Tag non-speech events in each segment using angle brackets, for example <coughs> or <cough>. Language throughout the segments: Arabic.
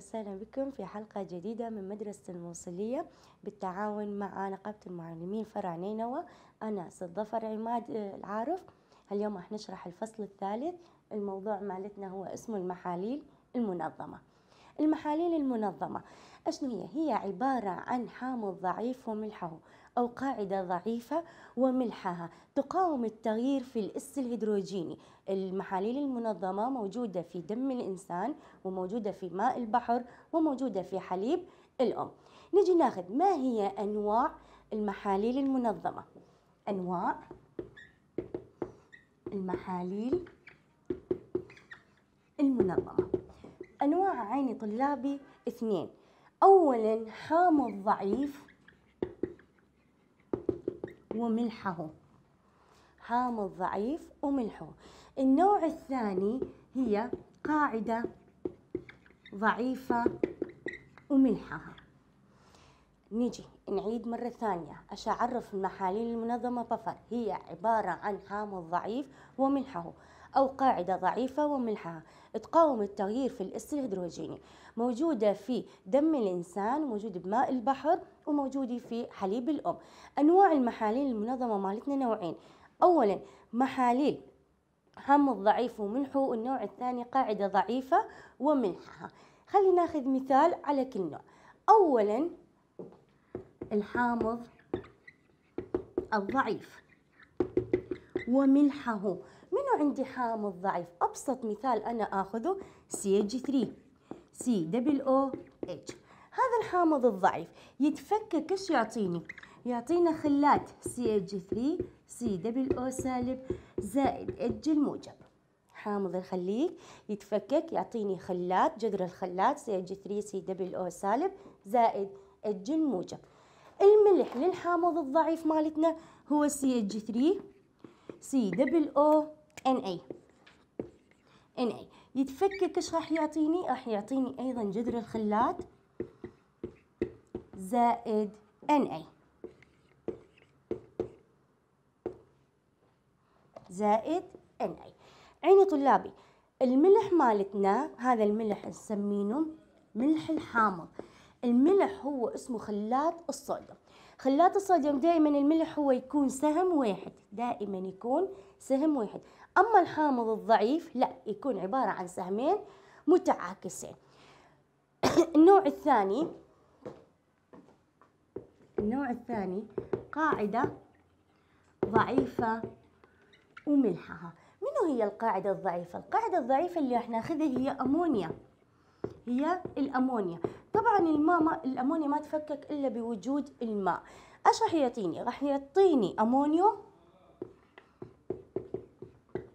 وسهلا بكم في حلقة جديدة من مدرسة الموصلية بالتعاون مع نقابة المعلمين فرع نينوى أنا سيد ظفر عماد آه، العارف اليوم راح نشرح الفصل الثالث الموضوع مالتنا هو اسمه المحاليل المنظمة المحاليل المنظمة أشنو هي؟ هي عبارة عن حامض ضعيف وملحه أو قاعدة ضعيفة وملحها تقاوم التغيير في الإس الهيدروجيني المحاليل المنظمة موجودة في دم الإنسان وموجودة في ماء البحر وموجودة في حليب الأم نجي ناخذ ما هي أنواع المحاليل المنظمة أنواع المحاليل المنظمة أنواع عيني طلابي اثنين أولا حامض ضعيف وملحه حامض ضعيف وملحه النوع الثاني هي قاعدة ضعيفة وملحها نجي نعيد مرة ثانية أش أعرف المحاليل المنظمة بفر هي عبارة عن حامض ضعيف وملحه أو قاعدة ضعيفة وملحها تقاوم التغيير في الإس الهيدروجيني موجودة في دم الإنسان موجودة بماء البحر وموجودة في حليب الأم أنواع المحاليل المنظمة مالتنا نوعين أولا محاليل حمض ضعيف وملحه والنوع الثاني قاعدة ضعيفة وملحها خلينا ناخذ مثال على كل نوع أولا الحامض الضعيف وملحه منو عندي حامض ضعيف أبسط مثال أنا أخذه CH3 C double O H هذا الحامض الضعيف يتفكك ايش يعطيني يعطينا خلات CH3 سي دبل او سالب زائد إج الموجب حامض الخليك يتفكك يعطيني خلات جذر الخلات CH3 سي دبل او سالب زائد إج الموجب الملح للحامض الضعيف مالتنا هو CH3 سي دبل او ان اي ان اي يتفكك ايش راح يعطيني راح يعطيني ايضا جذر الخلات زائد Na زائد Na عيني طلابي الملح مالتنا هذا الملح نسمينه ملح الحامض الملح هو اسمه خلات الصوديوم خلات الصوديوم دائما الملح هو يكون سهم واحد دائما يكون سهم واحد أما الحامض الضعيف لا يكون عبارة عن سهمين متعاكسين <coughs> النوع الثاني النوع الثاني قاعدة ضعيفة وملحها منو هي القاعدة الضعيفة؟ القاعدة الضعيفة اللي راح ناخذها هي أمونيا هي الأمونيا طبعا الماء ما الأمونيا ما تفكك إلا بوجود الماء إيش راح يعطيني؟ راح يعطيني أمونيو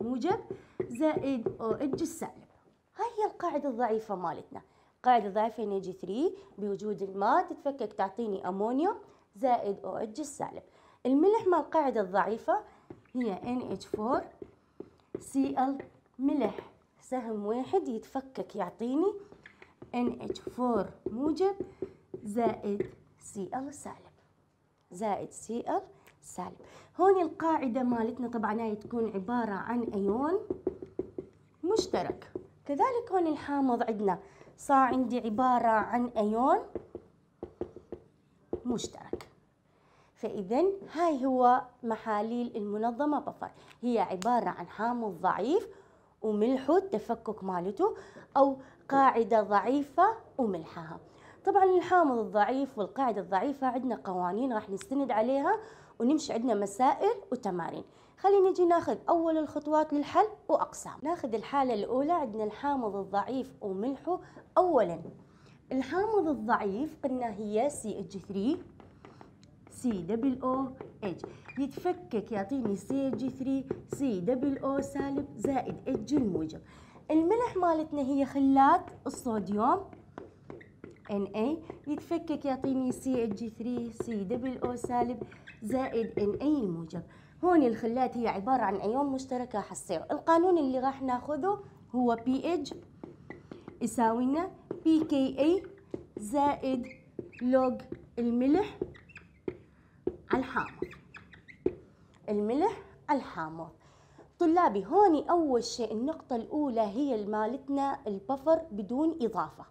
موجب زائد أو إج السالب هاي هي القاعدة الضعيفة مالتنا قاعدة نيجي NH3 بوجود الماء تتفكك تعطيني أمونيا زائد OH السالب الملح القاعدة الضعيفة هي NH4Cl ملح سهم واحد يتفكك يعطيني NH4 موجب زائد Cl سالب زائد Cl سالب هون القاعدة مالتنا طبعا هي تكون عبارة عن أيون مشترك كذلك هون الحامض عندنا صار عندي عبارة عن أيون مشترك فإذا هاي هو محاليل المنظمة بفر هي عبارة عن حامض ضعيف وملحه التفكك مالته أو قاعدة ضعيفة وملحها طبعا الحامض الضعيف والقاعدة الضعيفة عندنا قوانين راح نستند عليها ونمشي عندنا مسائل وتمارين خلينا نجي ناخذ أول الخطوات للحل وأقسام ناخذ الحالة الأولى عندنا الحامض الضعيف وملحه أولا الحامض الضعيف قلنا هي CH3 سي دبل او اتش يتفكك يعطيني سي جي 3 سي دبل او سالب زائد اتش الموجب الملح مالتنا هي خلات الصوديوم ان اي يتفكك يعطيني سي CH3 سي دبل او سالب زائد ان اي الموجب هون الخلات هي عبارة عن أيون مشتركة حصير القانون اللي راح ناخذه هو بي pH يساوي لنا اي زائد لوج الملح الحامض الملح الحامض طلابي هوني أول شيء النقطة الأولى هي مالتنا البفر بدون إضافة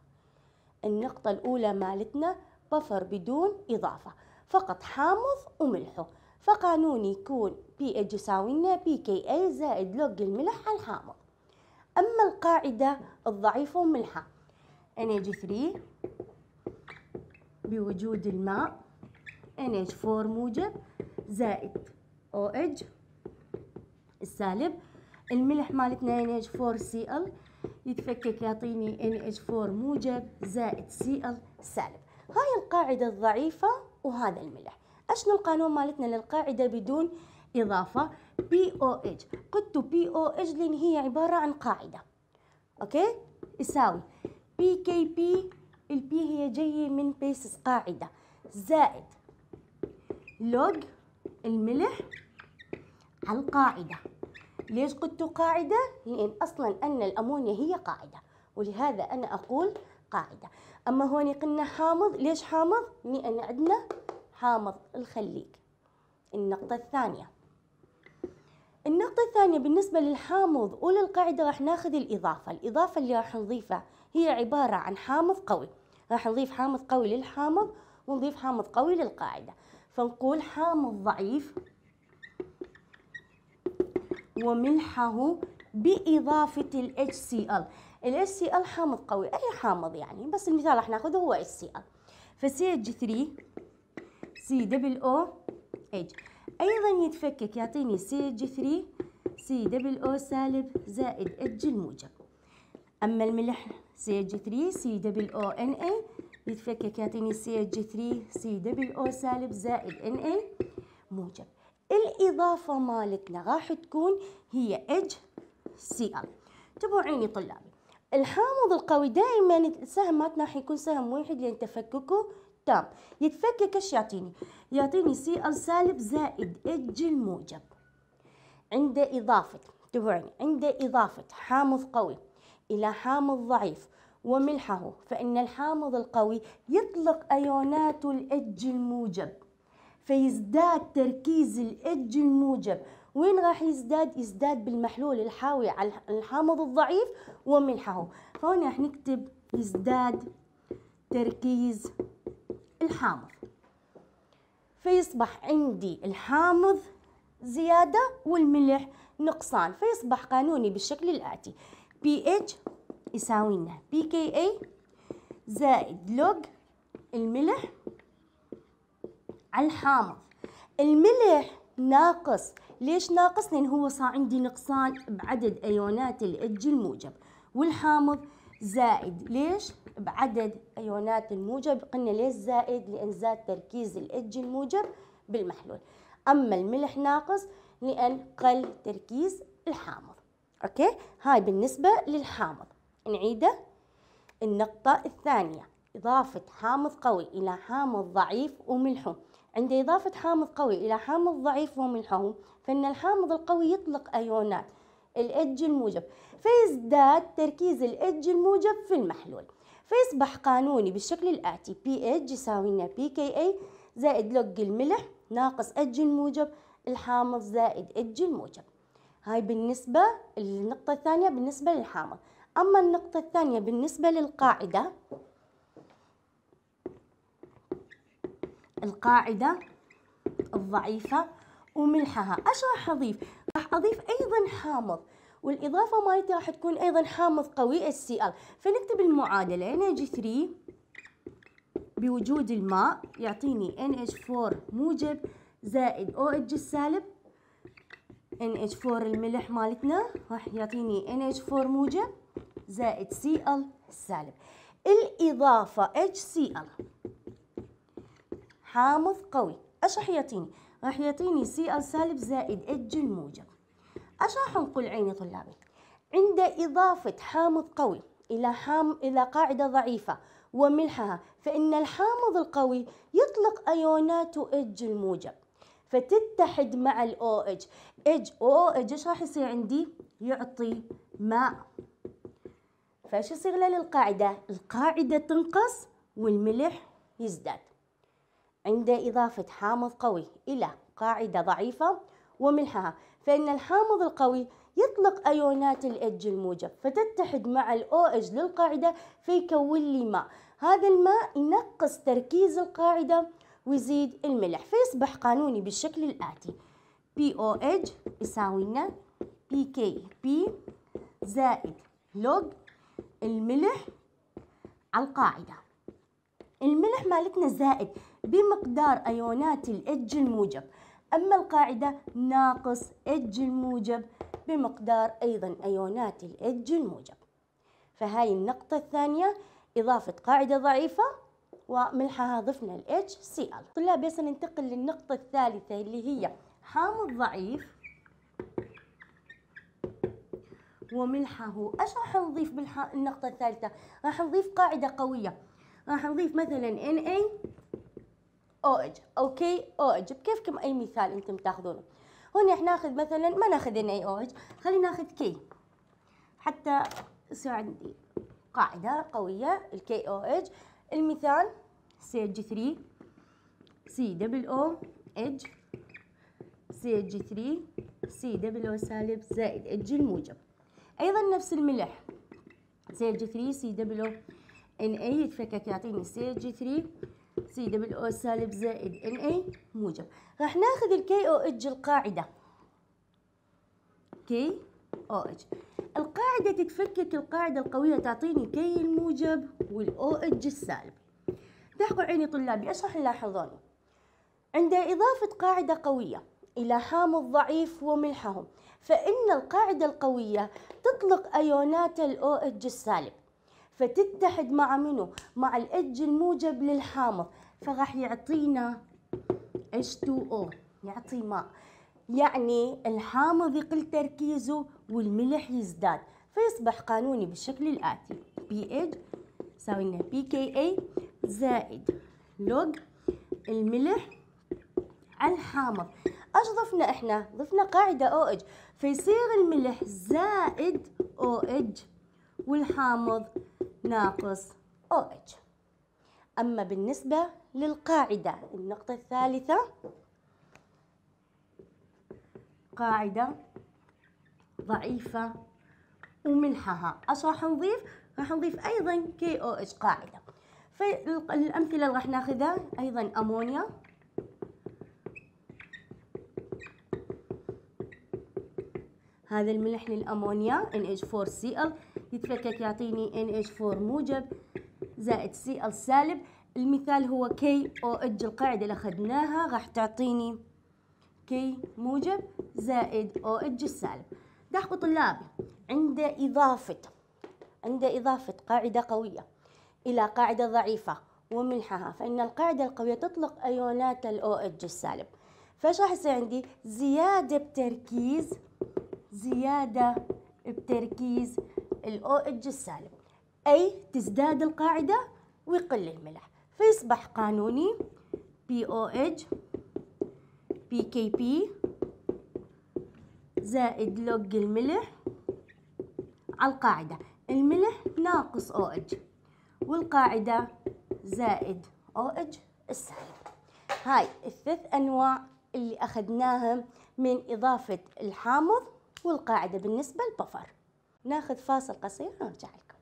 النقطة الأولى مالتنا بفر بدون إضافة فقط حامض وملحه فقانون يكون بي اتش يساوينا بي كي اي زائد لوج الملح على الحامض أما القاعدة القاعدة وملحة NH3 بوجود الماء NH4 موجب زائد OH السالب الملح مالتنا NH4Cl يتفكك يعطيني NH4 موجب زائد Cl سالب هاي القاعدة الضعيفة وهذا الملح أشنو القانون مالتنا للقاعدة بدون إضافة POH قدتو POH لأن هي عبارة عن قاعدة أوكي يساوي PKP البي هي جاية من بيسس قاعدة زائد لوج الملح على القاعدة ليش قلت قاعدة؟ لأن أصلا أن الأمونيا هي قاعدة ولهذا أنا أقول قاعدة أما هون قلنا حامض ليش حامض؟ لأن عندنا حامض الخليج النقطة الثانية النقطة الثانية بالنسبة للحامض وللقاعدة راح ناخذ الإضافة الإضافة اللي راح نضيفها هي عبارة عن حامض قوي راح نضيف حامض قوي للحامض ونضيف حامض قوي للقاعدة فنقول حام الضعيف وملحه بإضافة ال HCl ال HCl حامض قوي أي حامض يعني بس المثال راح ناخذه هو HCl ch 3 H أيضا يتفكك يعطيني CH3 O سالب زائد H الموجب أما الملح CH3 COONA بيتفكك يعطيني سي اتش 3 سي دبل او سالب زائد ان اي موجب الإضافة مالتنا راح تكون هي اج سي ال تبعوا عيني طلابي الحامض القوي دائما السهم مالتنا راح يكون سهم واحد لان تفككه تام يتفكك ايش يعطيني؟ يعطيني سي ال سالب زائد اج الموجب عند إضافة تبعوا عيني عند إضافة حامض قوي إلى حامض ضعيف وملحه فإن الحامض القوي يطلق أيونات الإج الموجب فيزداد تركيز الإج الموجب وين راح يزداد يزداد بالمحلول الحاوي على الحامض الضعيف وملحه فهون راح نكتب يزداد تركيز الحامض فيصبح عندي الحامض زيادة والملح نقصان فيصبح قانوني بالشكل الآتي pH يساوي لنا بي كي اي زائد لوج الملح على الحامض الملح ناقص ليش ناقص لان هو صار عندي نقصان بعدد ايونات الاج الموجب والحامض زائد ليش بعدد ايونات الموجب قلنا ليش زائد لان زاد تركيز الاج الموجب بالمحلول اما الملح ناقص لان قل تركيز الحامض اوكي هاي بالنسبه للحامض نعيده النقطة الثانية إضافة حامض قوي إلى حامض ضعيف وملحه عند إضافة حامض قوي إلى حامض ضعيف وملحه فإن الحامض القوي يطلق أيونات الإج الموجب فيزداد تركيز الإج الموجب في المحلول فيصبح قانوني بالشكل الآتي بي إج يساوي بي كي أي زائد لوج الملح ناقص إج الموجب الحامض زائد إج الموجب هاي بالنسبة النقطة الثانية بالنسبة للحامض أما النقطة الثانية بالنسبة للقاعدة القاعدة الضعيفة وملحها ايش راح اضيف راح اضيف ايضا حامض والاضافه مالتي راح تكون ايضا حامض قوي HCl فنكتب المعادله NH3 بوجود الماء يعطيني NH4 موجب زائد OH السالب NH4 الملح مالتنا راح يعطيني NH4 موجب زائد Cl سالب الإضافة HCl حامض قوي ايش راح يعطيني؟ راح يعطيني Cl سالب زائد H الموجب ايش راح نقول عيني طلابي؟ عند إضافة حامض قوي إلى حام إلى قاعدة ضعيفة وملحها فإن الحامض القوي يطلق أيونات H الموجب فتتحد مع ال OH H OH إيش راح يصير عندي؟ يعطي ماء فاش يصير للقاعدة القاعدة تنقص والملح يزداد عند إضافة حامض قوي إلى قاعدة ضعيفة وملحها فإن الحامض القوي يطلق أيونات الإج الموجب فتتحد مع الأو إج للقاعدة فيكون لي ماء هذا الماء ينقص تركيز القاعدة ويزيد الملح فيصبح قانوني بالشكل الآتي POH يساوي لنا PKP زائد لوج الملح على القاعدة الملح مالتنا زائد بمقدار أيونات الإج الموجب أما القاعدة ناقص إج الموجب بمقدار أيضا أيونات الإج الموجب فهاي النقطة الثانية إضافة قاعدة ضعيفة وملحها ضفنا ال HCl طلاب يسا ننتقل للنقطة الثالثة اللي هي حامض ضعيف وملحه ايش راح نضيف بالنقطة الثالثة راح نضيف قاعدة قوية راح نضيف مثلا ان اي او اج اوكي OH بكيفكم اي مثال انتم تاخذونه هنا احنا ناخذ مثلا ما ناخذ ان اي او اج خلينا ناخذ كي حتى يصير عندي قاعدة قوية الكي او اتش المثال سي اتش 3 سي دبل او اتش سي اتش 3 سي دبل او سالب زائد اتش الموجب ايضا نفس الملح سي جي 3 سي دبليو ان اي يتفكك يعطيني سي جي 3 سي دبل او إيه، سالب زائد ان اي موجب راح ناخذ الكي او اتش القاعده كي او اتش القاعده تتفكك القاعده القويه تعطيني كي الموجب والاو اتش السالب ضحكوا عيني طلابي ايش راح عند اضافه قاعده قويه الى حامض ضعيف وملحهم فإن القاعدة القوية تطلق أيونات الأو OH السالب فتتحد مع منه مع الإج الموجب للحامض فراح يعطينا H2O يعطي ماء يعني الحامض يقل تركيزه والملح يزداد فيصبح قانوني بالشكل الآتي pH ساوينا pKa زائد لوج الملح على الحامض ايش ضفنا احنا ضفنا قاعده او اج، فيصير الملح زائد او اج والحامض ناقص او اج. اما بالنسبه للقاعده النقطه الثالثه قاعده ضعيفه وملحها ايش راح نضيف راح نضيف ايضا كي او اتش قاعده فالامثله اللي راح ناخذها ايضا امونيا هذا الملح للأمونيا NH4Cl يتفكك يعطيني NH4 موجب زائد Cl سالب المثال هو KOH القاعدة اللي أخذناها راح تعطيني K موجب زائد OH السالب لاحظوا طلابي عند إضافة عند إضافة قاعدة قوية إلى قاعدة ضعيفة وملحها فإن القاعدة القوية تطلق أيونات الـ OH السالب فايش راح يصير عندي؟ زيادة بتركيز زيادة بتركيز الأو اتش السالب أي تزداد القاعدة ويقل الملح فيصبح قانوني بي او اتش بي كي بي زائد لوج الملح على القاعدة الملح ناقص او اتش والقاعدة زائد او اتش السالب هاي الثلاث أنواع اللي أخذناهم من إضافة الحامض والقاعدة بالنسبة للبفر ناخذ فاصل قصير ونرجع لكم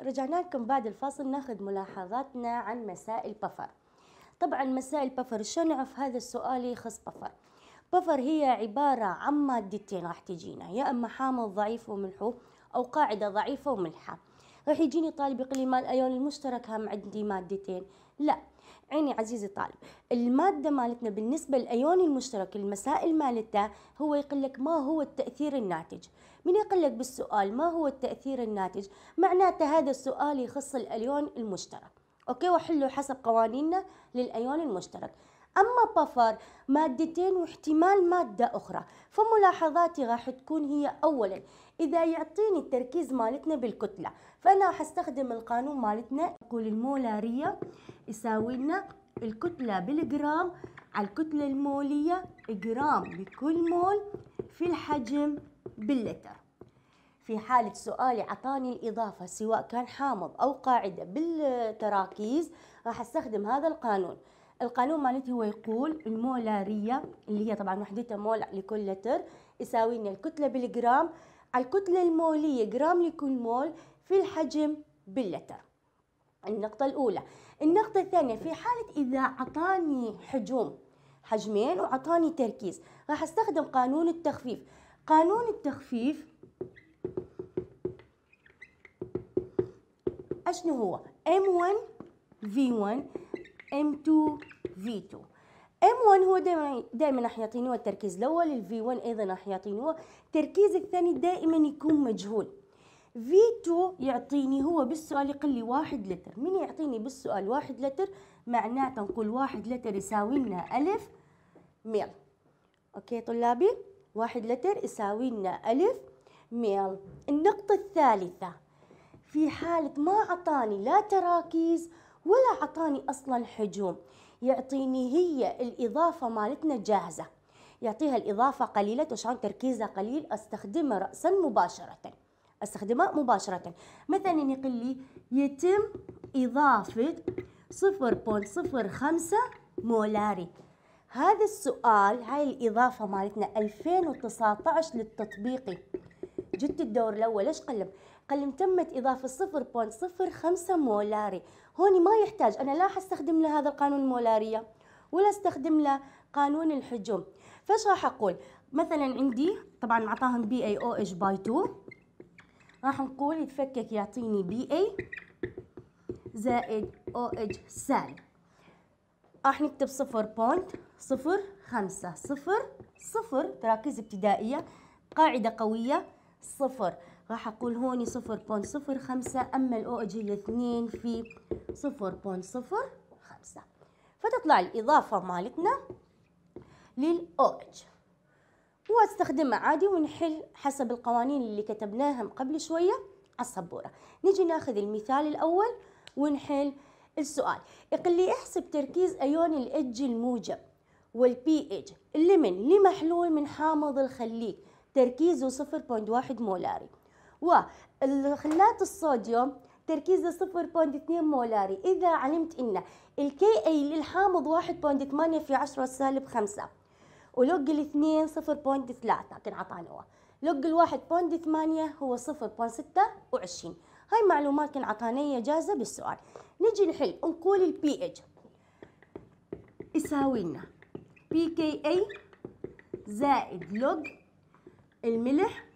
رجعنا لكم بعد الفاصل ناخذ ملاحظاتنا عن مسائل بفر طبعا مسائل بفر شو نعرف هذا السؤال يخص بفر بفر هي عبارة عن مادتين راح تجينا يا إما حامض ضعيف وملحوف أو قاعدة ضعيفة وملحة راح يجيني طالب يقول لي مال ايون المشترك هم عندي مادتين لا عيني عزيزي الطالب المادة مالتنا بالنسبة للأيون المشترك المسائل مالتها هو يقول لك ما هو التأثير الناتج من يقول لك بالسؤال ما هو التأثير الناتج معناته هذا السؤال يخص الأيون المشترك أوكي وحله حسب قوانيننا للأيون المشترك أما بفر مادتين واحتمال مادة أخرى فملاحظاتي راح تكون هي أولا إذا يعطيني التركيز مالتنا بالكتلة فأنا حستخدم القانون مالتنا يقول المولارية يساوي لنا الكتلة بالجرام على الكتلة المولية جرام بكل مول في الحجم باللتر في حالة سؤالي عطاني الإضافة سواء كان حامض أو قاعدة بالتراكيز راح استخدم هذا القانون القانون مالتي هو يقول المولارية اللي هي طبعا وحدتها مول لكل لتر يساوي لنا الكتلة بالجرام الكتلة المولية جرام لكل مول في الحجم باللتر النقطة الأولى النقطة الثانية في حالة إذا أعطاني حجوم حجمين وأعطاني تركيز راح أستخدم قانون التخفيف قانون التخفيف أشنو هو M1 V1 M2 V2 ام 1 هو دائما دائما راح يعطيني هو التركيز الاول الفي 1 ايضا راح يعطيني هو التركيز الثاني دائما يكون مجهول V2 يعطيني هو بالسؤال يقول لي واحد لتر من يعطيني بالسؤال واحد لتر معناته نقول واحد لتر يساوي لنا ألف ميل أوكي طلابي واحد لتر يساوي لنا ألف ميل النقطة الثالثة في حالة ما أعطاني لا تراكيز ولا أعطاني أصلا حجوم يعطيني هي الإضافة مالتنا جاهزة يعطيها الإضافة قليلة وشان تركيزها قليل أستخدمها رأسا مباشرة استخدمها مباشرة مثلا يقول لي يتم إضافة 0.05 مولاري هذا السؤال هاي الإضافة مالتنا 2019 للتطبيقي جت الدور الأول ليش قلم؟ قلم تمت إضافة 0.05 مولاري هوني ما يحتاج أنا لا حستخدم له هذا القانون المولارية ولا استخدم له قانون الحجم فايش راح أقول مثلا عندي طبعا معطاهم بي اي او اتش باي 2 راح نقول يتفكك يعطيني بي اي زائد او اتش سال راح نكتب صفر بوينت صفر خمسة صفر صفر تراكيز ابتدائية قاعدة قوية صفر راح أقول هوني صفر بون صفر خمسة أما الأو جي الاثنين في صفر بون صفر خمسة فتطلع الإضافة مالتنا للأو إج واستخدمها عادي ونحل حسب القوانين اللي كتبناها قبل شوية على السبورة نجي ناخذ المثال الأول ونحل السؤال يقول لي احسب تركيز أيون الإج الموجب والبي إج اللي من لمحلول من حامض الخليج تركيزه 0.1 مولاري والخلاط الصوديوم تركيزه 0.2 مولاري إذا علمت إن الكي أي للحامض 1.8 في 10 سالب 5 ولوج الاثنين 0.3 كنعطانا هو لوج الواحد بوند ثمانية هو صفر بوند ستة وعشرين هاي معلومات كان عطانية جاهزة بالسؤال نجي نحل نقول البي اتش يساوي لنا بي كي اي زائد لوج الملح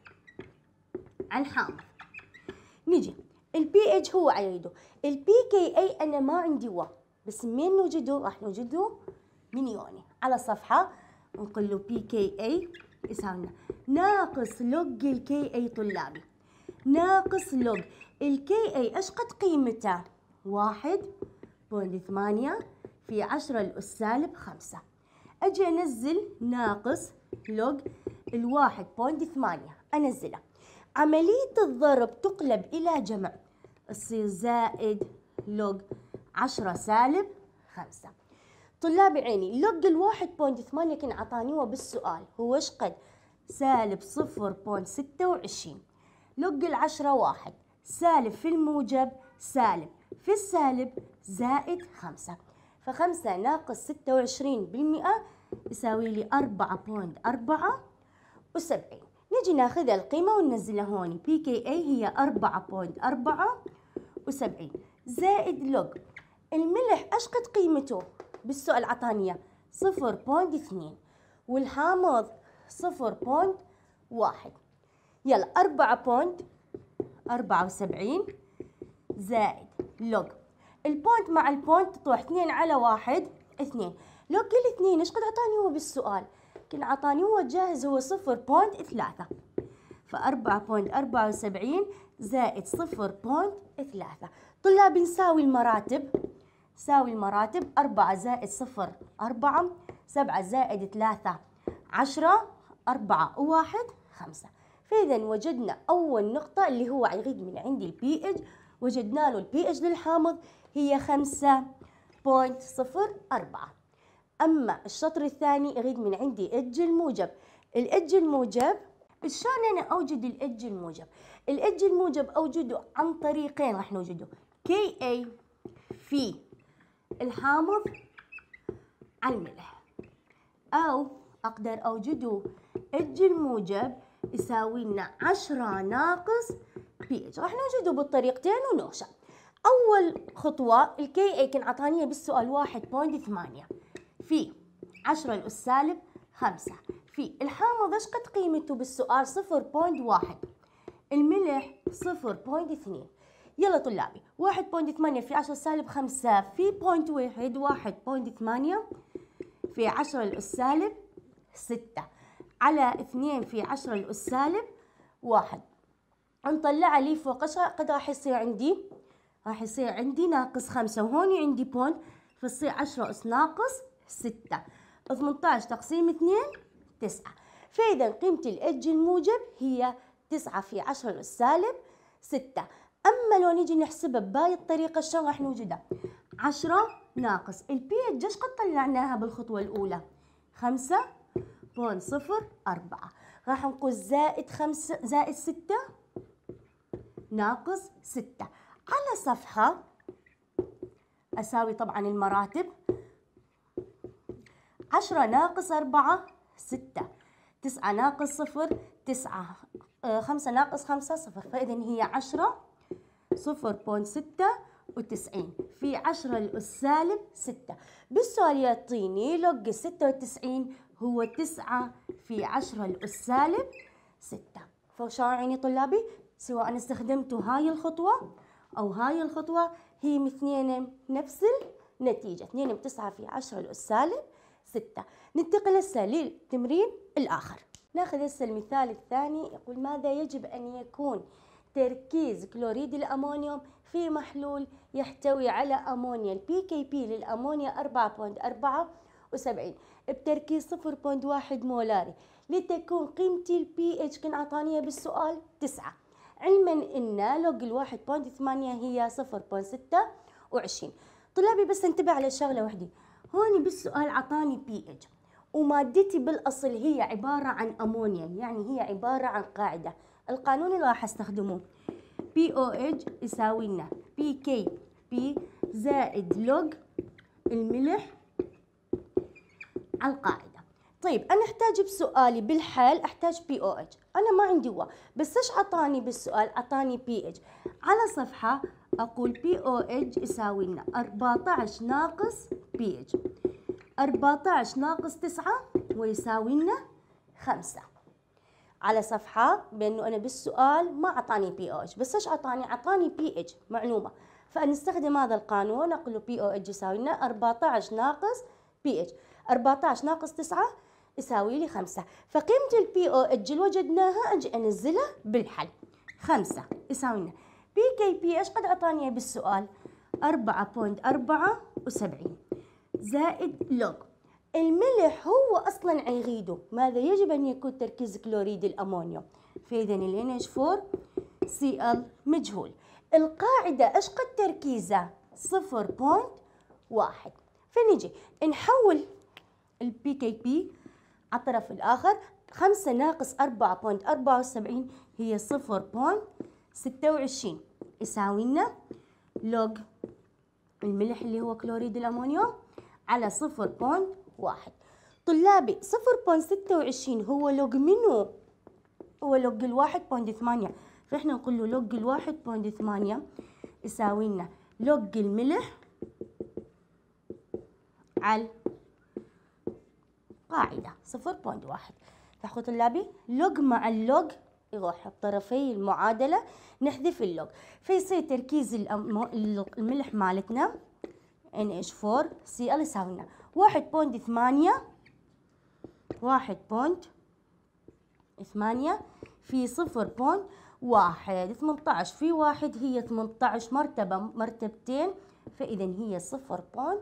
على الحامض نجي البي اتش هو عيده البي كي اي انا ما عندي و بس منين نوجده راح نوجده من يوني على صفحة نقول له بي كي اي يساوينا ناقص لوج الكي اي طلابي ناقص لوج الكي اي ايش قد قيمته؟ واحد بوينت ثمانية في عشرة الأس سالب خمسة أجي أنزل ناقص لوج الواحد بوينت ثمانية أنزله عملية الضرب تقلب إلى جمع تصير زائد لوج عشرة سالب خمسة طلاب عيني لوج الواحد بوينت ثمانية كان عطانيه بالسؤال هو ايش قد سالب صفر بوينت ستة وعشرين لوج العشرة واحد سالب في الموجب سالب في السالب زائد خمسة فخمسة ناقص ستة وعشرين بالمئة يساوي لي أربعة بوينت أربعة وسبعين نجي ناخذ القيمة وننزلها هون بي كي اي هي 4.74 زائد لوج الملح ايش قد قيمته بالسؤال عطانية 0.2 والحامض 0.1 يلا 4.74 زائد لوج البوينت مع البوينت تطوح 2 على 1 2 لوج كل 2 ايش قد عطاني هو بالسؤال لكن عطاني هو الجاهز هو صفر بوينت ثلاثة فأربعة بوينت أربعة وسبعين زائد صفر بوينت ثلاثة طلاب نساوي المراتب ساوي المراتب أربعة زائد صفر أربعة سبعة زائد ثلاثة عشرة أربعة واحد خمسة فإذا وجدنا أول نقطة اللي هو عيد من عندي البي اتش وجدنا له البي اتش للحامض هي خمسة بوينت صفر أربعة أما الشطر الثاني أريد من عندي إج الموجب الإج الموجب شلون أنا أوجد الإج الموجب الإج الموجب أوجده عن طريقين راح نوجده كي أي في الحامض على الملح أو أقدر أوجده إج الموجب يساوي لنا 10 ناقص بي اتش راح نوجده بالطريقتين ونرجع أول خطوة الكي اي كان عطانية بالسؤال 1.8 في عشرة الأس سالب خمسة في الحامض إيش قد قيمته بالسؤال صفر بوينت واحد الملح صفر بوينت اثنين يلا طلابي واحد بوينت ثمانية في عشرة سالب خمسة في بوينت واحد واحد بوينت ثمانية في عشرة الأس سالب ستة على اثنين في عشرة الأس سالب واحد نطلعها لي فوق ايش قد راح يصير عندي؟ راح يصير عندي ناقص خمسة وهوني عندي بوينت فتصير عشرة أس ناقص ستة 18 تقسيم 2 تسعة فإذا قيمة الإج الموجب هي تسعة في عشرة السالب ستة أما لو نيجي نحسبها بهاي الطريقة شلون راح نوجدها؟ عشرة ناقص البي إج قد طلعناها بالخطوة الأولى خمسة بون صفر أربعة راح نقول زائد خمسة زائد ستة ناقص ستة على صفحة أساوي طبعا المراتب عشرة ناقص أربعة ستة تسعة ناقص صفر تسعة آه، خمسة ناقص خمسة صفر فإذا هي عشرة صفر بون ستة وتسعين في عشرة الأس سالب ستة بالسؤال يعطيني لوج ستة وتسعين هو تسعة في عشرة الأس سالب ستة عيني طلابي سواء استخدمتوا هاي الخطوة أو هاي الخطوة هي اثنين نفس النتيجة اثنين بتسعة في عشرة الأس سالب ستة ننتقل هسه للتمرين الآخر ناخذ هسه المثال الثاني يقول ماذا يجب أن يكون تركيز كلوريد الأمونيوم في محلول يحتوي على أمونيا البي كي بي للأمونيا 4.74 بتركيز 0.1 مولاري لتكون قيمة البي اتش كان عطانية بالسؤال 9 علما ان لوج الواحد 18 ثمانية هي صفر ستة وعشرين طلابي بس انتبه على شغلة واحدة هون بالسؤال عطاني بي اتش ومادتي بالاصل هي عباره عن امونيا يعني هي عباره عن قاعده القانون اللي راح استخدمه بي او اتش يساوي لنا بي كي بي زائد لوج الملح على القاعده طيب انا احتاج بسؤالي بالحال احتاج بي او اتش انا ما عندي وا بس ايش عطاني بالسؤال عطاني بي اتش على صفحه أقول بي أو اتش يساوي لنا 14 ناقص بي اتش 14 ناقص 9 ويساوي لنا 5 على صفحة بأنه أنا بالسؤال ما أعطاني بي أو اتش بس إيش أعطاني؟ أعطاني بي اتش معلومة فنستخدم هذا القانون أقول له بي أو اتش يساوي لنا 14 ناقص بي اتش 14 ناقص 9 يساوي لي 5 فقيمة البي أو اتش اللي وجدناها أجي أنزلها بالحل 5 يساوي لنا بي كي بي ايش قد اعطاني بالسؤال 4.74 زائد لوج الملح هو اصلا عيغيده ماذا يجب ان يكون تركيز كلوريد الامونيوم فاذا ال NH4 Cl مجهول القاعده ايش قد تركيزه 0.1 فنجي نحول البي كي بي على الطرف الاخر 5 ناقص 4.74 هي ستة وعشرين يساوي لنا لوج الملح اللي هو كلوريد الأمونيوم على صفر بوند واحد طلابي صفر بوند ستة وعشرين هو لوج منو هو لوج الواحد بوند ثمانية فإحنا نقول له لوج الواحد بوند ثمانية يساوي لنا لوج الملح على قاعدة صفر بوند واحد فاخو طلابي لوج مع اللوج إيضاح الطرفي المعادلة نحذف اللوج فيصير تركيز الملح مالتنا NH4Cl يساوينا واحد بوند ثمانية واحد بوند ثمانية في صفر بوند واحد ثمنتعش في واحد هي ثمنتعش مرتبة مرتبتين فإذا هي صفر بوند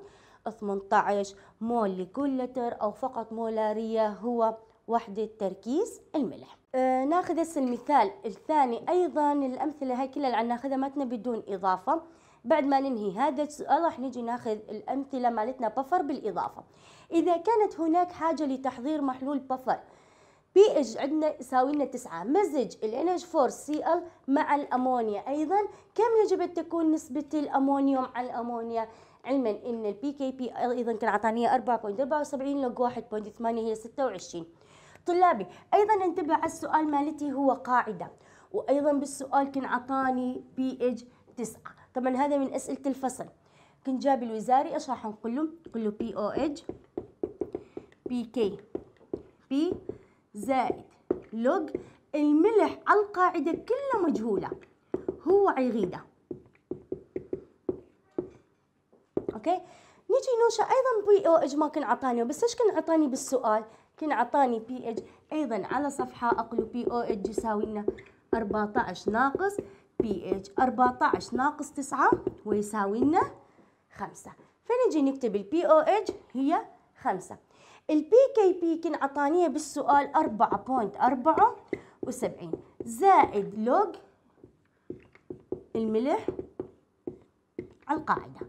18 مول لكل لتر أو فقط مولارية هو وحدة تركيز الملح آه، ناخذ هسه المثال الثاني ايضا الامثله هاي كلها اللي ناخذها مالتنا بدون اضافه بعد ما ننهي هذا السؤال راح نجي ناخذ الامثله مالتنا بفر بالاضافه اذا كانت هناك حاجه لتحضير محلول بفر بي اتش عندنا يساوي لنا 9 مزج ال NH4 Cl مع الامونيا ايضا كم يجب ان تكون نسبه الامونيوم على الامونيا علما ان البي كي بي ايضا كان عطانيه 4.74 لوج 1.8 هي 26 طلابي أيضا انتبه على السؤال مالتي هو قاعدة وأيضا بالسؤال كان عطاني بي إج 9 طبعا هذا من أسئلة الفصل كنت جاب الوزاري ايش راح نقول له؟ نقول له بي او اتش بي كي بي زائد لوج الملح على القاعدة كلها مجهولة هو عيغيدة اوكي نجي نوشا ايضا بي او اتش ما كان عطاني بس ايش كان عطاني بالسؤال؟ كان عطاني بي اتش ايضا على صفحه اقلب بي او اتش يساوي لنا 14 ناقص بي اتش 14 ناقص 9 ويساوي لنا 5 فنجي نكتب البي او اتش هي 5 البي كي بي كان عطانيه بالسؤال 4.74 زائد لوج الملح على القاعده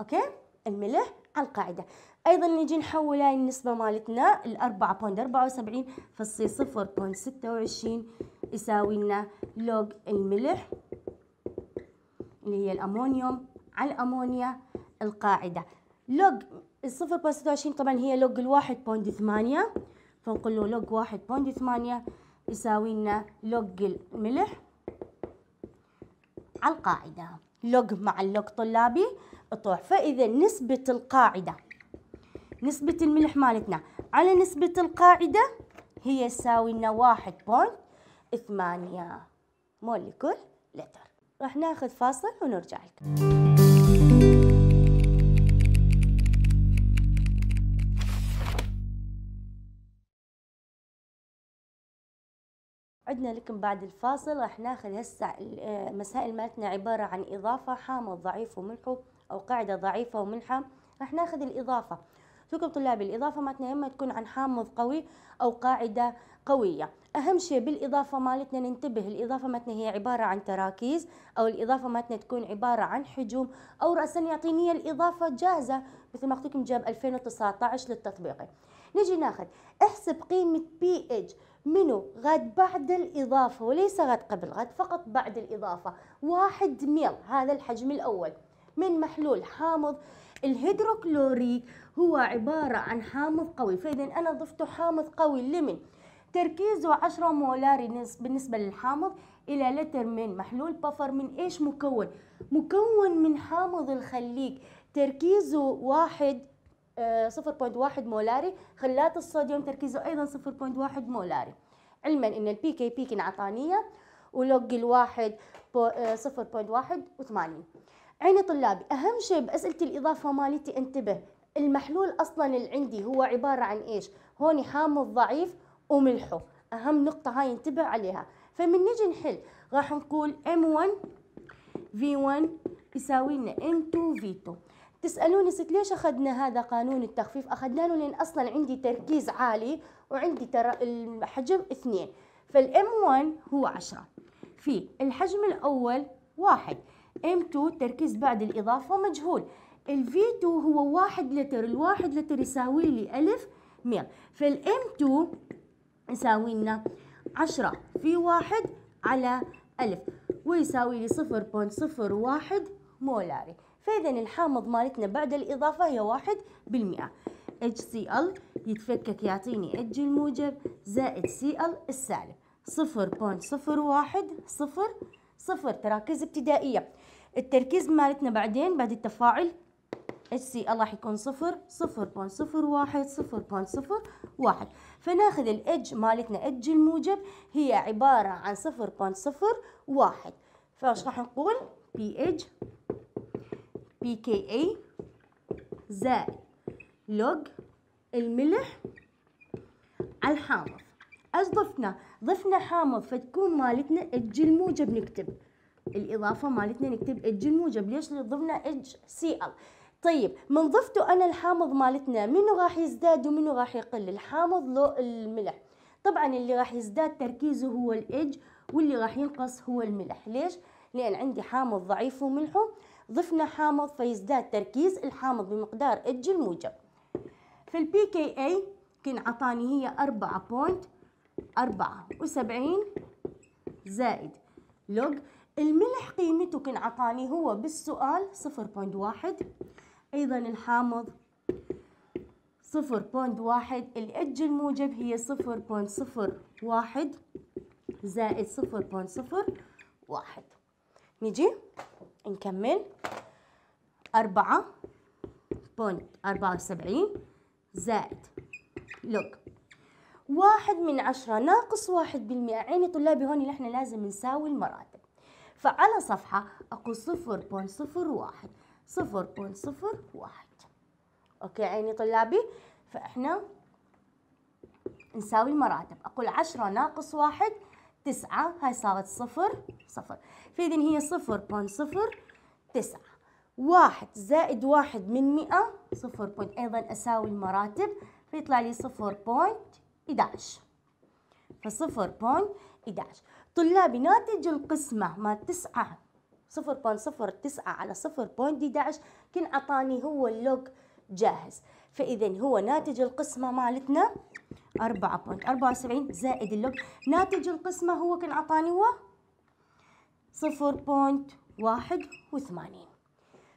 اوكي الملح القاعدة أيضا نجي نحول هاي النسبة مالتنا الأربعة بوند أربعة وسبعين فصي صفر بوند ستة وعشرين يساوي لنا لوج الملح اللي هي الأمونيوم على الأمونيا القاعدة لوج الصفر بوند ستة وعشرين طبعا هي لوج الواحد بوند ثمانية فنقول له لوج واحد بوند ثمانية يساوي لنا لوج الملح على القاعدة لوج مع اللوج طلابي الطوع فإذا نسبة القاعدة نسبة الملح مالتنا على نسبة القاعدة هي تساوي لنا واحد بوينت ثمانية مول لكل لتر راح ناخذ فاصل ونرجع لكم عدنا لكم بعد الفاصل راح ناخذ هسه المسائل آه، مالتنا عبارة عن إضافة حامض ضعيف وملح أو قاعدة ضعيفة ومنحة راح ناخذ الإضافة شكرا طلابي الإضافة مالتنا يا إما تكون عن حامض قوي أو قاعدة قوية أهم شيء بالإضافة مالتنا ننتبه الإضافة مالتنا هي عبارة عن تراكيز أو الإضافة مالتنا تكون عبارة عن حجوم أو رأسا يعطيني الإضافة جاهزة مثل ما قلت لكم جاب 2019 للتطبيقي نجي ناخذ احسب قيمة بي اتش منو غد بعد الإضافة وليس غد قبل غد فقط بعد الإضافة واحد ميل هذا الحجم الأول من محلول حامض الهيدروكلوريك هو عبارة عن حامض قوي فإذا أنا ضفت حامض قوي لمن تركيزه 10 مولار بالنسبة للحامض إلى لتر من محلول بفر من إيش مكون؟ مكون من حامض الخليك تركيزه واحد 0.1 آه، مولاري خلات الصوديوم تركيزه أيضا 0.1 مولاري علما أن البي كي بي كان عطانية ولوج الواحد 0.1 آه، و80 عيني طلابي أهم شيء بأسئلة الإضافة مالتي انتبه المحلول أصلا اللي عندي هو عبارة عن إيش هوني حامض ضعيف وملحه أهم نقطة هاي انتبه عليها فمن نجي نحل راح نقول M1 V1 يساوي لنا ام 2 V2 تسألوني ست ليش أخذنا هذا قانون التخفيف أخذنا له لأن أصلا عندي تركيز عالي وعندي ترى الحجم اثنين فالام 1 هو 10 في الحجم الأول واحد M2 تركيز بعد الإضافة مجهول ال V2 هو واحد لتر الواحد لتر يساوي لي ألف ميل m 2 يساوي لنا عشرة في واحد على ألف ويساوي لي صفر بوينت صفر واحد مولاري فإذا الحامض مالتنا بعد الإضافة هي واحد بالمئة HCl يتفكك يعطيني H الموجب زائد Cl السالب صفر بوينت صفر واحد صفر صفر تراكز ابتدائية التركيز مالتنا بعدين بعد التفاعل HCl راح يكون صفر صفر بوينت صفر واحد صفر بوينت صفر واحد فناخذ الإج مالتنا إج الموجب هي عبارة عن صفر بوينت صفر واحد فايش راح نقول pH pKa زائد لوج الملح الحامض ايش ضفنا؟ ضفنا حامض فتكون مالتنا اج الموجب نكتب الاضافه مالتنا نكتب اج الموجب ليش ضفنا اج سي ال طيب من ضفته انا الحامض مالتنا منو راح يزداد ومنو راح يقل الحامض لو الملح طبعا اللي راح يزداد تركيزه هو الاج واللي راح ينقص هو الملح ليش لان عندي حامض ضعيف وملحه ضفنا حامض فيزداد تركيز الحامض بمقدار اج الموجب في البي كي اي كان عطاني هي 4.74 زائد لوج الملح قيمته كان عطاني هو بالسؤال 0.1 أيضا الحامض 0.1 الإج الموجب هي 0.01 زائد 0.01 نجي نكمل 4.74 زائد لوك واحد من عشرة ناقص واحد بالمئة عيني طلابي هون نحن لازم نساوي المراتب فعلى صفحة أكو صفر بون صفر واحد صفر بون صفر واحد أوكي عيني طلابي فإحنا نساوي المراتب أقول عشرة ناقص واحد تسعة هاي صارت صفر صفر فإذن هي صفر بون صفر تسعة واحد زائد واحد من مئة صفر بوينت أيضا أساوي المراتب فيطلع لي صفر بوينت إداش فصفر بوينت إداش طلاب ناتج القسمة ما تسعة صفر بوين صفر تسعة على صفر بوينت داعش كان أعطاني هو اللوج جاهز فإذا هو ناتج القسمة مالتنا أربعة بوينت أربعة وسبعين زائد اللوج ناتج القسمة هو كن أعطاني هو صفر بوينت واحد وثمانين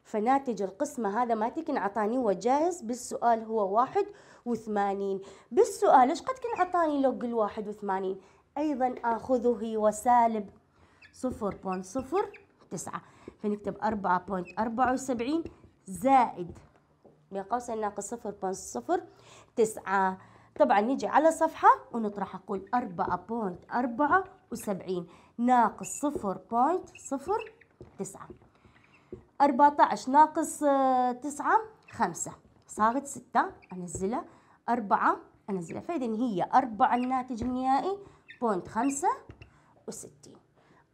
فناتج القسمة هذا ما تكن عطاني هو جاهز بالسؤال هو واحد وثمانين بالسؤال ايش قد كن عطاني لوج الواحد وثمانين أيضا آخذه وسالب صفر صفر تسعة فنكتب أربعة أربعة وسبعين زائد بين قوسين ناقص صفر صفر تسعة طبعا نيجي على صفحة ونطرح أقول أربعة أربعة وسبعين ناقص صفر 14 صفر تسعة ناقص تسعة خمسة صارت ستة أنزلها أربعة أنزلها فإذا هي أربعة الناتج النهائي بونت خمسة وستين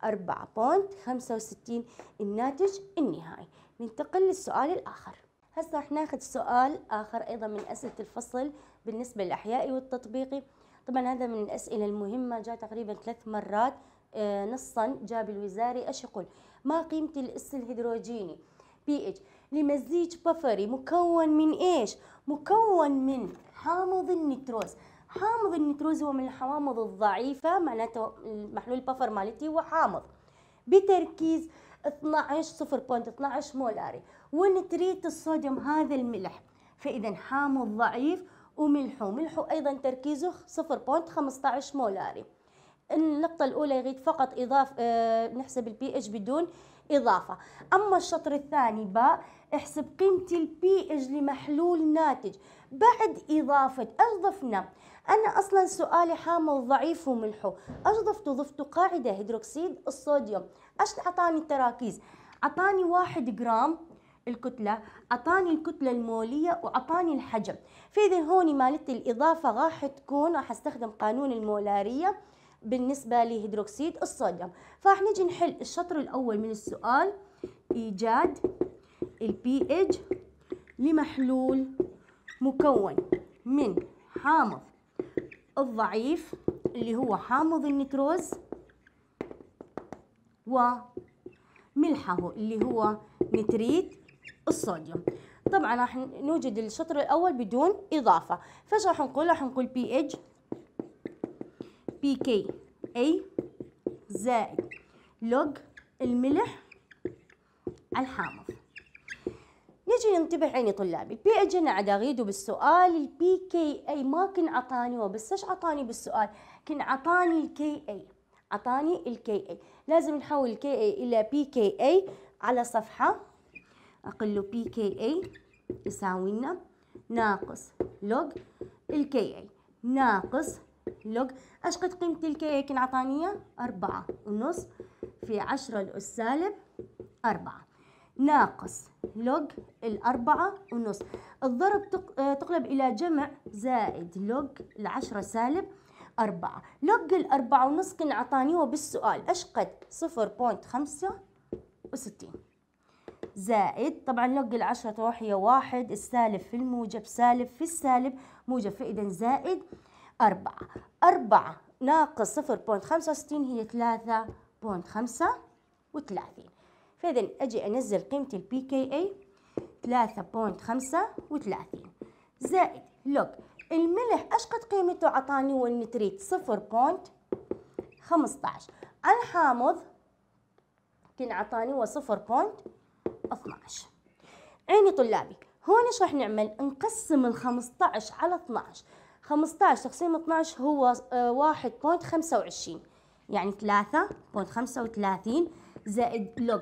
أربعة بونت خمسة وستين الناتج النهائي ننتقل للسؤال الآخر هسه رح ناخذ سؤال آخر أيضا من أسئلة الفصل بالنسبة للأحيائي والتطبيقي طبعا هذا من الأسئلة المهمة جاء تقريبا ثلاث مرات آه، نصا جاب الوزاري ايش يقول ما قيمة الاس الهيدروجيني بي اتش لمزيج بفري مكون من ايش مكون من حامض النيتروز، حامض النيتروز هو من الحوامض الضعيفة معناته محلول البفر مالتي هو حامض بتركيز 12 0.12 مولاري ونتريت الصوديوم هذا الملح فإذا حامض ضعيف وملحه ملحه أيضا تركيزه 0.15 مولاري النقطة الأولى يغيد فقط إضافة آه، نحسب البي اتش بدون إضافة أما الشطر الثاني باء احسب قيمة البي اتش لمحلول ناتج بعد إضافة أضفنا أنا أصلا سؤالي حامض ضعيف وملحو أش ضفته ضفته قاعدة هيدروكسيد الصوديوم أش أعطاني التراكيز أعطاني واحد جرام الكتلة أعطاني الكتلة المولية وأعطاني الحجم فإذا هوني مالت الإضافة راح تكون راح أستخدم قانون المولارية بالنسبة لهيدروكسيد الصوديوم فراح نجي نحل الشطر الأول من السؤال إيجاد البي إج لمحلول مكون من حامض الضعيف اللي هو حامض النكروز وملحه اللي هو نتريت الصوديوم طبعا راح نوجد الشطر الاول بدون اضافه فايش راح نقول راح نقول بي اتش بي كي اي زائد لوج الملح الحامض نجي ننتبه عيني طلابي بي اجينا عاد اغيده بالسؤال البي كي اي ما كن عطاني وبس ايش عطاني بالسؤال كن عطاني الكي اي عطاني الكي اي لازم نحول الكي اي الى بي كي اي على صفحه اقول له بي كي اي يساوي لنا ناقص لوج الكي اي ناقص لوج ايش قد قيمه الكي اي كن عطانيه أربعة ونص في عشرة الأس سالب أربعة ناقص لوج الأربعة ونص الضرب آه، تقلب إلى جمع زائد لوج العشرة سالب أربعة لوج الأربعة ونص كان عطانيه بالسؤال أشقد صفر بونت خمسة وستين زائد طبعا لوج العشرة تروح هي واحد السالب في الموجب سالب في السالب موجب فإذا زائد أربعة أربعة ناقص صفر بونت خمسة وستين هي ثلاثة بونت خمسة وثلاثين فإذا أجي أنزل قيمة الـ PKA اي 3.35 زائد لوك الملح أشقد قيمته عطاني هو 0.15 الحامض كان عطاني هو 0.12 عيني طلابي هون ايش راح نعمل نقسم الـ 15 على 12 15 تقسيم 12 هو 1.25 آه، يعني 3.35 زائد لوج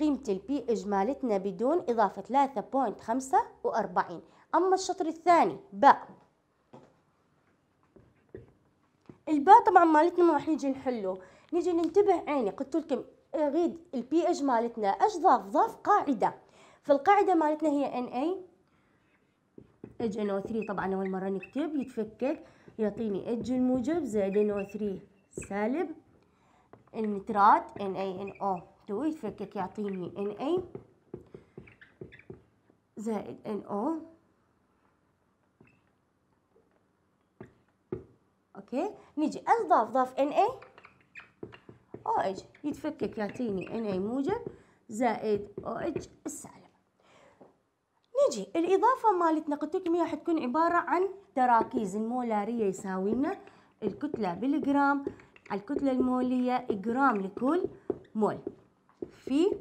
قيمة البي إجمالتنا بدون إضافة 3.45 أما الشطر الثاني باء الباء طبعا مالتنا ما راح نجي نحله نجي ننتبه عيني قلت لكم أريد البي إج مالتنا إيش ضاف ضاف قاعدة فالقاعدة مالتنا هي ان اي اج ان او 3 طبعا أول مرة نكتب يتفكك يعطيني اج الموجب زائد ان او 3 سالب النترات ان اي ان او لو يتفكك يعطيني Na زائد NO اوكي نجي اضاف ضاف Na OH يتفكك يعطيني Na موجب زائد OH السالب نجي الإضافة مالتنا قلت لكم هي حتكون عبارة عن تراكيز المولارية يساوي لنا الكتلة بالجرام الكتلة المولية جرام لكل مول في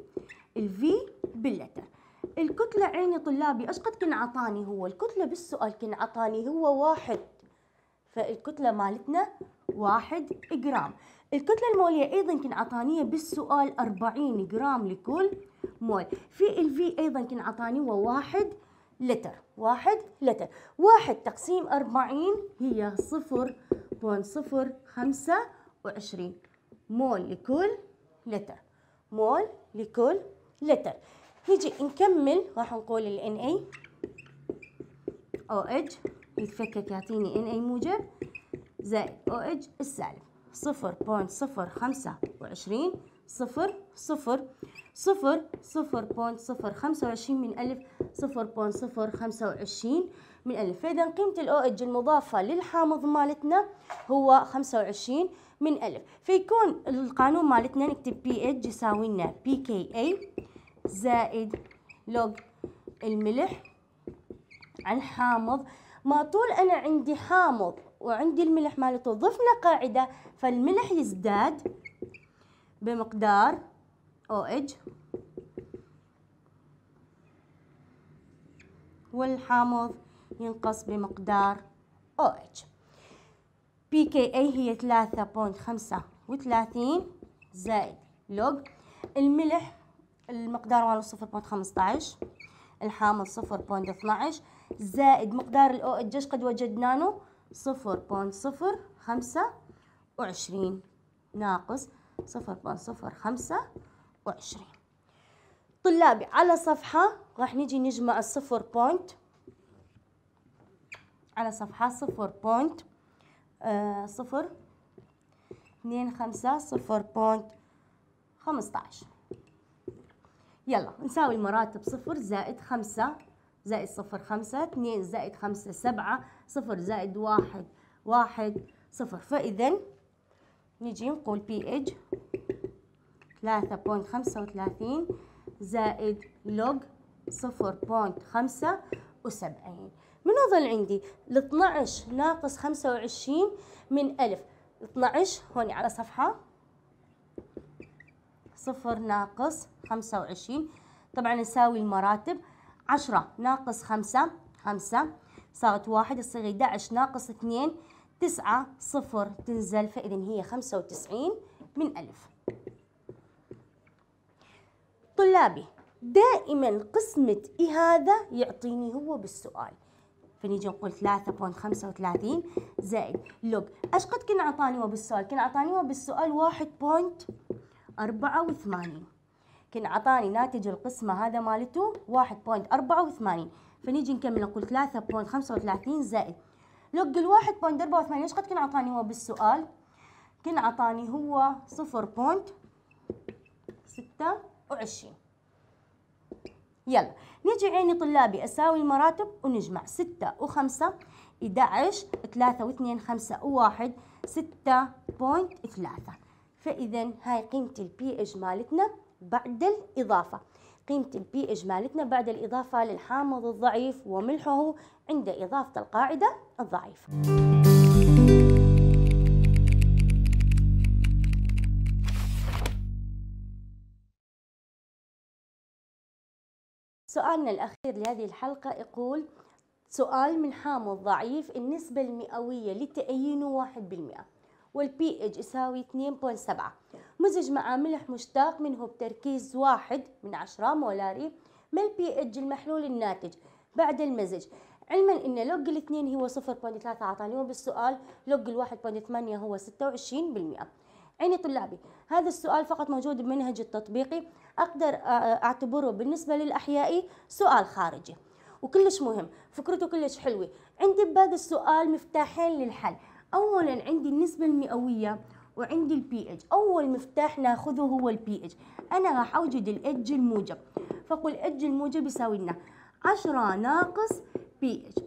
الفي باللتر الكتلة عيني طلابي ايش قد كان عطاني هو الكتلة بالسؤال كان عطاني هو واحد فالكتلة مالتنا واحد جرام الكتلة المولية أيضا كان عطانية بالسؤال أربعين جرام لكل مول في الفي أيضا كان عطاني هو واحد لتر واحد لتر واحد تقسيم أربعين هي صفر بون صفر خمسة وعشرين مول لكل لتر مول لكل لتر نيجي نكمل راح نقول ال Na OH يتفكك يعطيني Na موجب زائد OH السالب صفر بوينت صفر خمسة وعشرين صفر صفر صفر صفر بوينت صفر خمسة وعشرين من ألف صفر بوينت صفر خمسة وعشرين من ألف فإذا قيمة ال OH المضافة للحامض مالتنا هو خمسة وعشرين من ألف فيكون القانون مالتنا نكتب بي اتش يساوي لنا بي كي اي زائد لوج الملح عن حامض ما طول أنا عندي حامض وعندي الملح مالته ضفنا قاعدة فالملح يزداد بمقدار OH والحامض ينقص بمقدار OH بي كي اي هي ثلاثة بونت خمسة وثلاثين زائد لوج الملح المقدار ماله صفر بوينت خمسطعش الحامض صفر بوينت اثنعش زائد مقدار الاو اتش قد وجدنانه صفر بونت صفر خمسة وعشرين ناقص صفر بونت صفر خمسة وعشرين طلابي على صفحة راح نجي نجمع الصفر بونت على صفحة صفر بونت آه، صفر اثنين خمسة صفر خمسة خمسطعش يلا نساوي المراتب صفر زائد خمسة زائد صفر خمسة اثنين زائد خمسة سبعة صفر زائد واحد واحد صفر فإذا نجي نقول بي إج ثلاثة بونت خمسة وثلاثين زائد لوج صفر بونت خمسة وسبعين منو ظل عندي ال 12 ناقص 25 من ألف 12 هوني على صفحة صفر ناقص 25 طبعا نساوي المراتب 10 ناقص 5 5 صارت واحد يصير 11 ناقص 2 9 0 تنزل فإذا هي 95 من ألف طلابي دائما قسمة إيه هذا يعطيني هو بالسؤال فنيجي نقول 3.35 زائد لوج اش قد كان عطاني بالسؤال كان عطاني بالسؤال 1.84 كان عطاني ناتج القسمة هذا مالته 1.84 فنيجي نكمل نقول 3.35 زائد لوج ال 1.84 ايش قد كان عطاني هو بالسؤال؟ كان عطاني هو 0.26 يلا نيجي عيني طلابي أساوي المراتب ونجمع 6 و5 11 3 و2 5 و1 6.3 فإذا هاي قيمة البي إج مالتنا بعد الإضافة قيمة البي إج مالتنا بعد الإضافة للحامض الضعيف وملحه عند إضافة القاعدة الضعيفة سؤالنا الأخير لهذه الحلقة يقول سؤال من حامض ضعيف النسبة المئوية لتأيينه 1% والبي اتش يساوي 2.7 مزج مع ملح مشتاق منه بتركيز واحد من عشرة مولاري ما البي اتش المحلول الناتج بعد المزج علما ان لوج الاثنين هو 0.3 عطاني وبالسؤال لوج الواحد 1.8 هو 26% عيني طلابي هذا السؤال فقط موجود بمنهج التطبيقي أقدر آه، آه، أعتبره بالنسبة للأحيائي سؤال خارجي وكلش مهم فكرته كلش حلوة عندي بهذا السؤال مفتاحين للحل أولا عندي النسبة المئوية وعندي البي اتش اول مفتاح ناخذه هو البي اتش انا راح اوجد الاتش الموجب فقل اتش الموجب يساوي لنا 10 ناقص بي اتش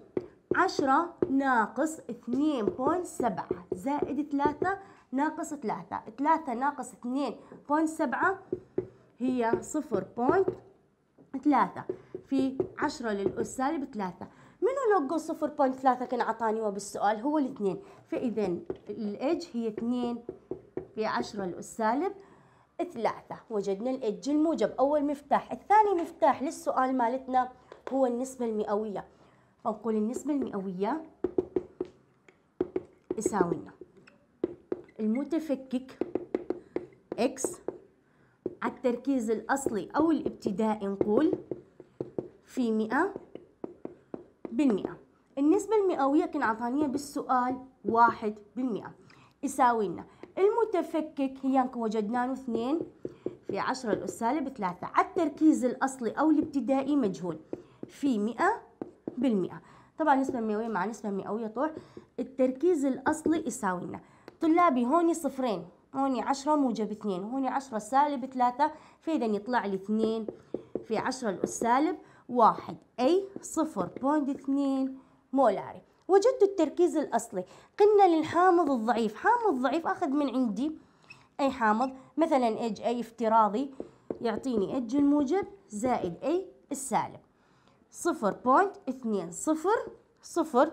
10 ناقص 2.7 زائد 3 ناقص 3 3 ناقص 2.7 هي صفر بوينت ثلاثة في عشرة للأس سالب ثلاثة منو لوجو صفر بوينت ثلاثة كان عطاني وبالسؤال هو الاثنين فإذا الإج هي اثنين في عشرة للأس سالب ثلاثة وجدنا الإج الموجب أول مفتاح الثاني مفتاح للسؤال مالتنا هو النسبة المئوية فنقول النسبة المئوية يساوي لنا المتفكك إكس على التركيز الأصلي أو الابتدائي نقول في مئة بالمئة النسبة المئوية كان عطانيها بالسؤال واحد بالمئة يساوي لنا المتفكك هي وجدناه اثنين في عشرة الأس سالب ثلاثة على التركيز الأصلي أو الابتدائي مجهول في مئة بالمئة طبعا نسبة مئوية مع نسبة مئوية طوح التركيز الأصلي يساوي لنا طلابي هوني صفرين هوني عشرة موجب اثنين هوني عشرة سالب ثلاثة فإذا يطلع لي اثنين في عشرة الأس سالب واحد أي صفر بوند اثنين مولاري وجدت التركيز الأصلي قلنا للحامض الضعيف حامض ضعيف أخذ من عندي أي حامض مثلا إج أي افتراضي يعطيني إج الموجب زائد أي السالب صفر بوند اثنين صفر صفر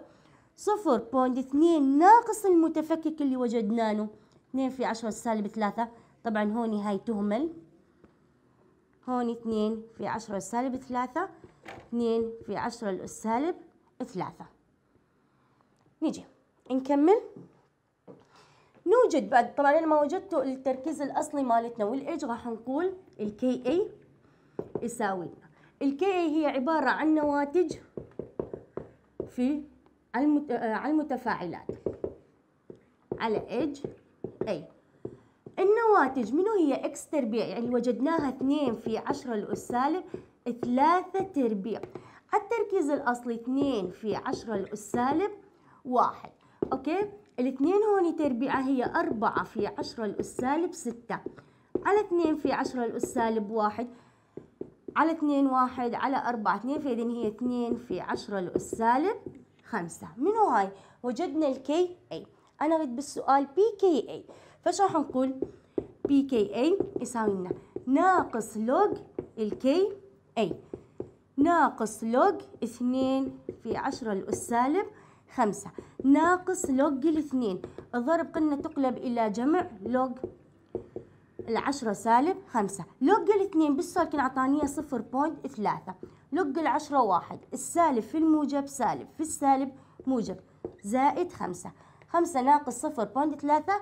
صفر بوند اثنين ناقص المتفكك اللي وجدناه 2 في 10 سالب 3 طبعا هون هاي تهمل هون 2 في 10 سالب 3 2 في 10 سالب 3 نيجي نكمل نوجد بعد طبعا انا ما التركيز الاصلي مالتنا والايج راح نقول الكي اي يساوي الكي اي هي عباره عن نواتج في آه، على المتفاعلات على ايج أي النواتج منو هي إكس تربيع يعني وجدناها اثنين في عشرة الأس سالب ثلاثة تربيع التركيز الأصلي اثنين في عشرة الأس سالب واحد أوكي الاثنين هون تربيعة هي أربعة في عشرة الأس سالب ستة على اثنين في عشرة الأس سالب واحد على اثنين واحد على أربعة اثنين فاذا هي اثنين في عشرة الأس سالب خمسة منو هاي وجدنا الكي أي انا اريد بالسؤال بي كي اي فشو راح نقول بي كي اي يساوي لنا ناقص لوج الكي اي ناقص لوج اثنين في عشرة الأس سالب خمسة ناقص لوج الاثنين الضرب قلنا تقلب إلى جمع لوج العشرة سالب خمسة لوج الاثنين بالسؤال كان عطانيه صفر بوينت ثلاثة لوج العشرة واحد السالب في الموجب سالب في السالب موجب زائد خمسة خمسة ناقص صفر بوند ثلاثة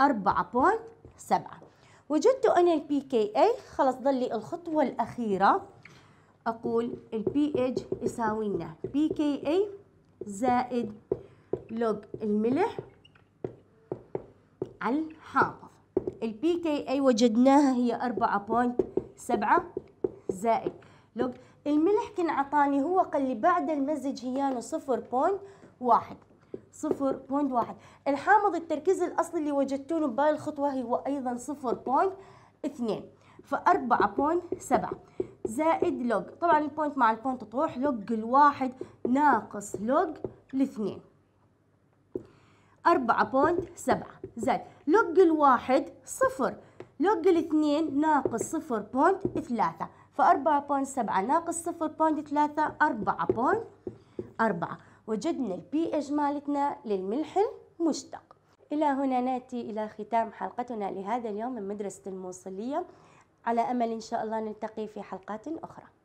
أربعة بوند سبعة وجدت أن الـ PKA خلص ضلي الخطوة الأخيرة أقول الـ PH يساوي لنا PKA زائد لوج الملح على الحامض البي PKA وجدناها هي أربعة بوند سبعة زائد لوج الملح كان عطاني هو قال لي بعد المزج هيانه صفر بوند واحد 0.1 الحامض التركيز الأصلي اللي وجدتونه بهاي الخطوة هو أيضا 0.2 فأربعة 4.7 سبعة زائد لوج طبعا البوينت مع البوينت تروح لوج الواحد ناقص لوج الاثنين أربعة سبعة زائد لوج الواحد صفر لوج الاثنين ناقص صفر ف ثلاثة فأربعة سبعة ناقص صفر 4.4 ثلاثة أربعة أربعة وجدنا البي اج مالتنا للملح المشتق إلى هنا نأتي إلى ختام حلقتنا لهذا اليوم من مدرسة الموصلية على أمل إن شاء الله نلتقي في حلقات أخرى